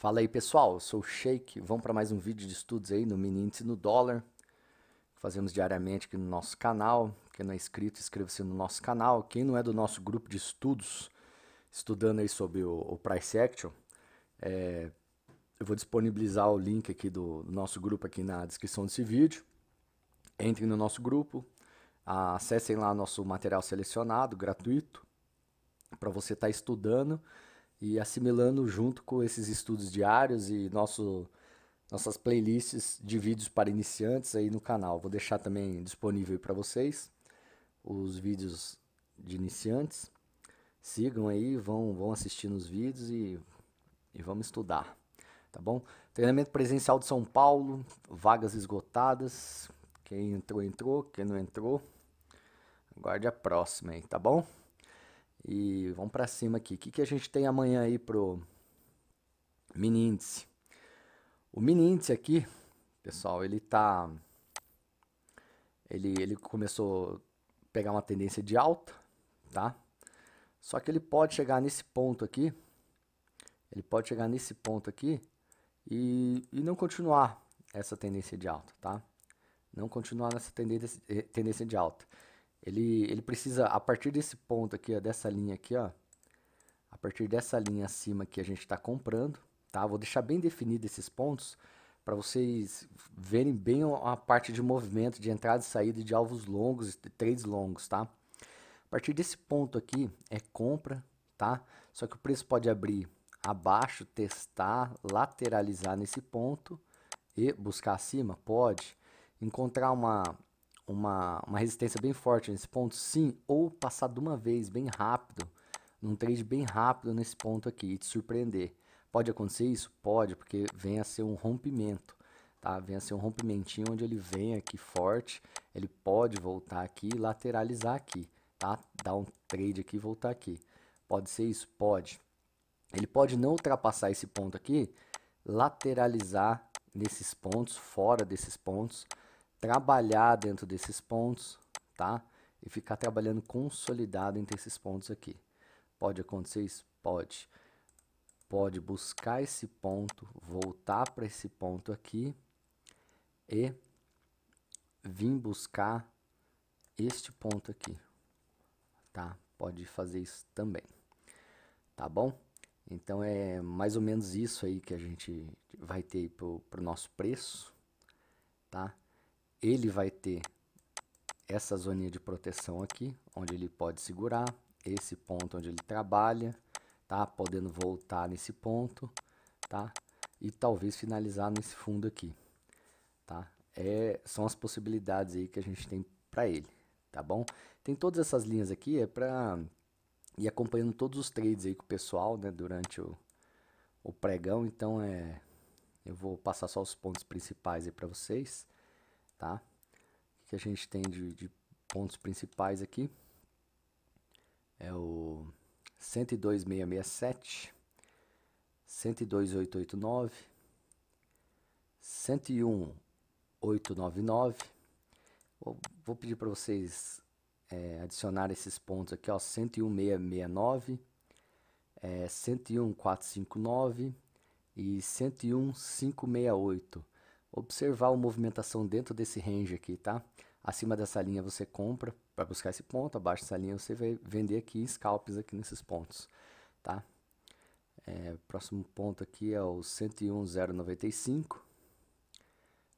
Fala aí pessoal, eu sou o Sheik, vamos para mais um vídeo de estudos aí no mini índice no dólar, fazemos diariamente aqui no nosso canal, quem não é inscrito inscreva-se no nosso canal, quem não é do nosso grupo de estudos, estudando aí sobre o, o Price Action, é, eu vou disponibilizar o link aqui do, do, nosso grupo aqui na descrição desse vídeo, entrem no nosso grupo, acessem lá nosso material selecionado, gratuito, para você estar tá estudando, e assimilando junto com esses estudos diários e nosso, nossas playlists de vídeos para iniciantes aí no canal. Vou deixar também disponível para vocês os vídeos de iniciantes. Sigam aí, vão, vão assistindo os vídeos e, e vamos estudar, tá bom? Treinamento presencial de São Paulo, vagas esgotadas. Quem entrou, entrou. Quem não entrou, aguarde a próxima aí, tá bom? E vamos para cima aqui. O que, que a gente tem amanhã aí pro mini índice? O mini índice aqui, pessoal, ele tá ele ele começou a pegar uma tendência de alta, tá? Só que ele pode chegar nesse ponto aqui, ele pode chegar nesse ponto aqui e, e não continuar essa tendência de alta, tá? Não continuar nessa tendência, eh, tendência de alta. Ele, ele precisa, a partir desse ponto aqui, ó, dessa linha aqui, ó, a partir dessa linha acima que a gente está comprando, tá? Vou deixar bem definido esses pontos para vocês verem bem a parte de movimento, de entrada e saída de alvos longos, de trades longos, tá? A partir desse ponto aqui é compra, tá? Só que o preço pode abrir abaixo, testar, lateralizar nesse ponto e buscar acima? Pode. Encontrar uma, uma, uma resistência bem forte nesse ponto, sim, ou passar de uma vez bem rápido, num trade bem rápido nesse ponto aqui e te surpreender. Pode acontecer isso? Pode, porque vem a ser um rompimento, tá? Vem a ser um rompimentinho onde ele vem aqui forte, ele pode voltar aqui e lateralizar aqui, tá? Dar um trade aqui e voltar aqui. Pode ser isso? Pode. Ele pode não ultrapassar esse ponto aqui, lateralizar nesses pontos, fora desses pontos, trabalhar dentro desses pontos, tá? E ficar trabalhando consolidado entre esses pontos aqui. Pode acontecer isso? Pode. Pode buscar esse ponto, voltar para esse ponto aqui e vir buscar este ponto aqui, tá? Pode fazer isso também, tá bom? Então é mais ou menos isso aí que a gente vai ter para o nosso preço, Tá? ele vai ter essa zoninha de proteção aqui, onde ele pode segurar, esse ponto onde ele trabalha, tá? Podendo voltar nesse ponto, tá? E talvez finalizar nesse fundo aqui, tá? É, são as possibilidades aí que a gente tem para ele, tá bom? Tem todas essas linhas aqui, é para ir acompanhando todos os trades aí com o pessoal, né? Durante o, o pregão, então é... Eu vou passar só os pontos principais aí para vocês tá? O que a gente tem de, de pontos principais aqui é o 102667, 102889, 101899. Vou, vou pedir para vocês é, adicionar esses pontos aqui, ó, 101669, é, 101459 e 101568 observar a movimentação dentro desse range aqui, tá? Acima dessa linha você compra para buscar esse ponto, abaixo dessa linha você vai vender aqui scalps aqui nesses pontos, tá? É, próximo ponto aqui é o 101,095,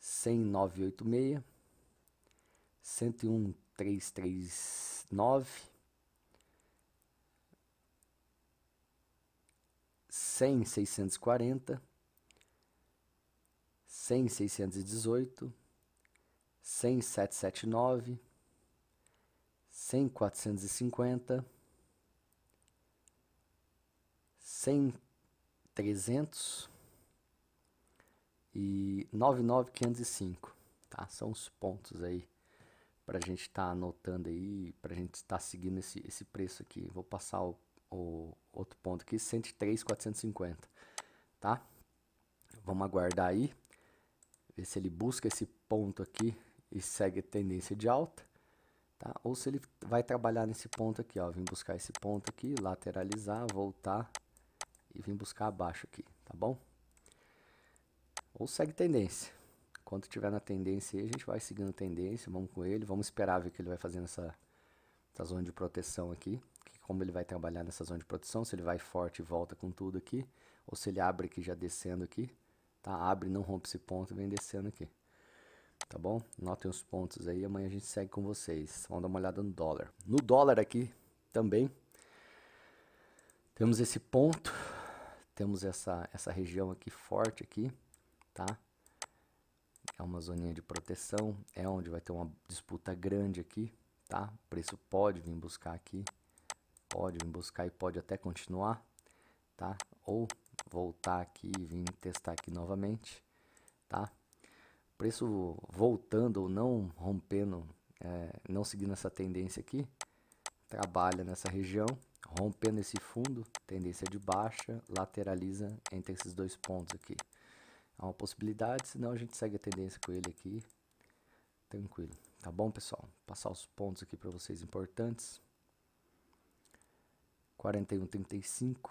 109,86, 101,339, 100,640, 100,618, 100,779, 100,450, 100,300 e 99,505, tá? São os pontos aí para a gente estar tá anotando aí, para a gente estar tá seguindo esse, esse preço aqui. Vou passar o, o outro ponto aqui, 103,450, tá? Vamos aguardar aí ver se ele busca esse ponto aqui e segue tendência de alta, tá? ou se ele vai trabalhar nesse ponto aqui, ó, vim buscar esse ponto aqui, lateralizar, voltar e vim buscar abaixo aqui, tá bom? Ou segue tendência. Quando tiver na tendência, a gente vai seguindo tendência, vamos com ele, vamos esperar ver o que ele vai fazer nessa, nessa zona de proteção aqui, que como ele vai trabalhar nessa zona de proteção, se ele vai forte e volta com tudo aqui, ou se ele abre aqui já descendo aqui, tá? Abre, não rompe esse ponto, vem descendo aqui. Tá bom? Notem os pontos aí, amanhã a gente segue com vocês. Vamos dar uma olhada no dólar. No dólar aqui também temos esse ponto, temos essa essa região aqui forte aqui, tá? É uma zoninha de proteção, é onde vai ter uma disputa grande aqui, tá? O preço pode vir buscar aqui, pode vir buscar e pode até continuar, tá? Ou voltar aqui e vim testar aqui novamente, tá? Preço voltando ou não rompendo, é, não seguindo essa tendência aqui, trabalha nessa região, rompendo esse fundo, tendência de baixa, lateraliza entre esses dois pontos aqui. É uma possibilidade, senão a gente segue a tendência com ele aqui, tranquilo. Tá bom, pessoal? Vou passar os pontos aqui para vocês importantes. 41,35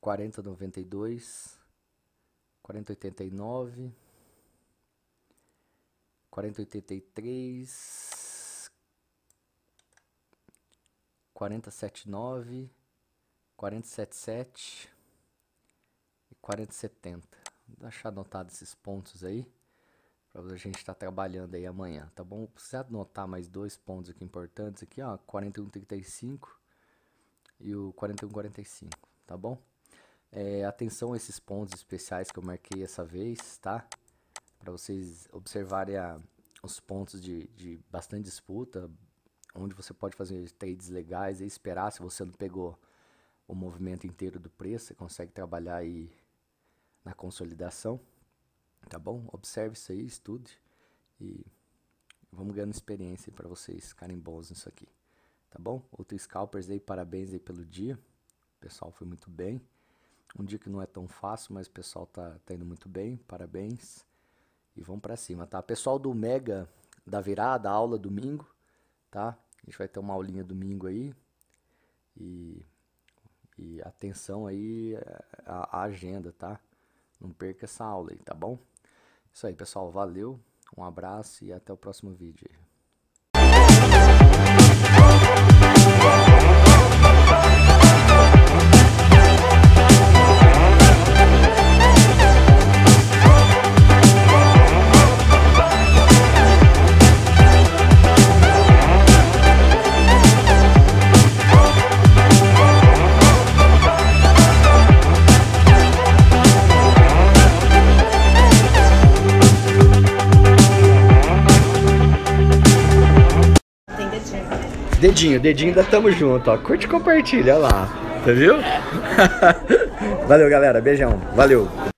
4092, 4089, 4083, 4079, 4077 e 4070. Vou deixar anotado esses pontos aí para a gente estar tá trabalhando aí amanhã, tá bom? Precisa anotar mais dois pontos aqui importantes aqui, ó, 4135 e o 4145, tá bom? É, atenção a esses pontos especiais que eu marquei essa vez, tá? Para vocês observarem a, os pontos de, de bastante disputa, onde você pode fazer trades legais e esperar se você não pegou o movimento inteiro do preço, você consegue trabalhar aí na consolidação, tá bom? Observe isso aí, estude e vamos ganhando experiência para vocês ficarem bons nisso aqui, tá bom? Outros scalpers aí, parabéns aí pelo dia, o pessoal foi muito bem. Um dia que não é tão fácil, mas o pessoal tá, tá indo muito bem, parabéns. E vamos para cima, tá? Pessoal do Mega da virada, aula domingo, tá? A gente vai ter uma aulinha domingo aí. E, e atenção aí a, a agenda, tá? Não perca essa aula aí, tá bom? Isso aí, pessoal. Valeu, um abraço e até o próximo vídeo. dedinho, dedinho ainda Tamo Junto, ó. Curte e compartilha, ó lá. Você viu? Valeu, galera. Beijão. Valeu.